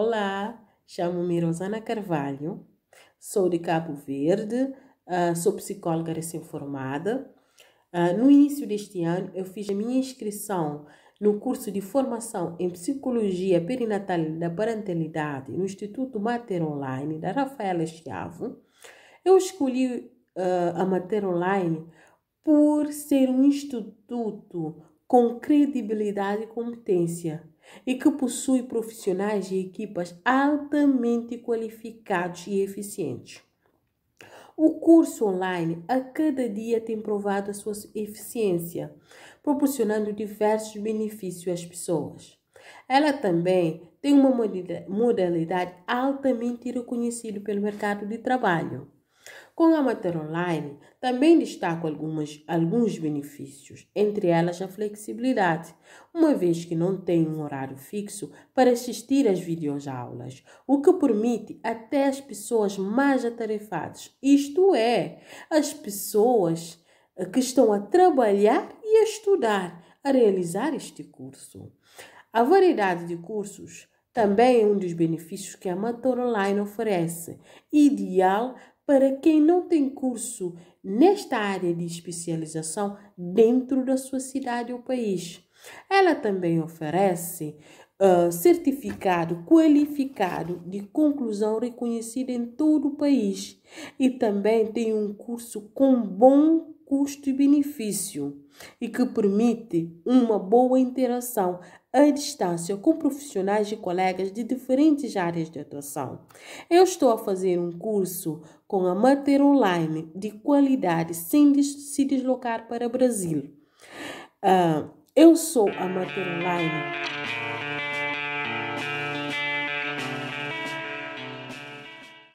Olá, chamo-me Rosana Carvalho, sou de Cabo Verde, ah, sou psicóloga recém-formada. Ah, no início deste ano, eu fiz a minha inscrição no curso de formação em Psicologia Perinatal da Parentalidade no Instituto Mater Online da Rafaela Chiavo. Eu escolhi ah, a Mater Online por ser um instituto com credibilidade e competência e que possui profissionais e equipas altamente qualificados e eficientes. O curso online a cada dia tem provado a sua eficiência, proporcionando diversos benefícios às pessoas. Ela também tem uma modalidade altamente reconhecida pelo mercado de trabalho com a Mater Online, também destaco algumas, alguns benefícios, entre elas a flexibilidade, uma vez que não tem um horário fixo para assistir às videoaulas, o que permite até as pessoas mais atarefadas, isto é, as pessoas eh, que estão a trabalhar e a estudar, a realizar este curso. A variedade de cursos também é um dos benefícios que a Mator Online oferece, ideal para quem não tem curso nesta área de especialização dentro da sua cidade ou país. Ela também oferece uh, certificado qualificado de conclusão reconhecido em todo o país e também tem um curso com bom custo e benefício e que permite uma boa interação à distância com profissionais e colegas de diferentes áreas de atuação. Eu estou a fazer um curso com a Mater Online de qualidade sem se deslocar para Brasil. Uh, eu sou a Mater Online.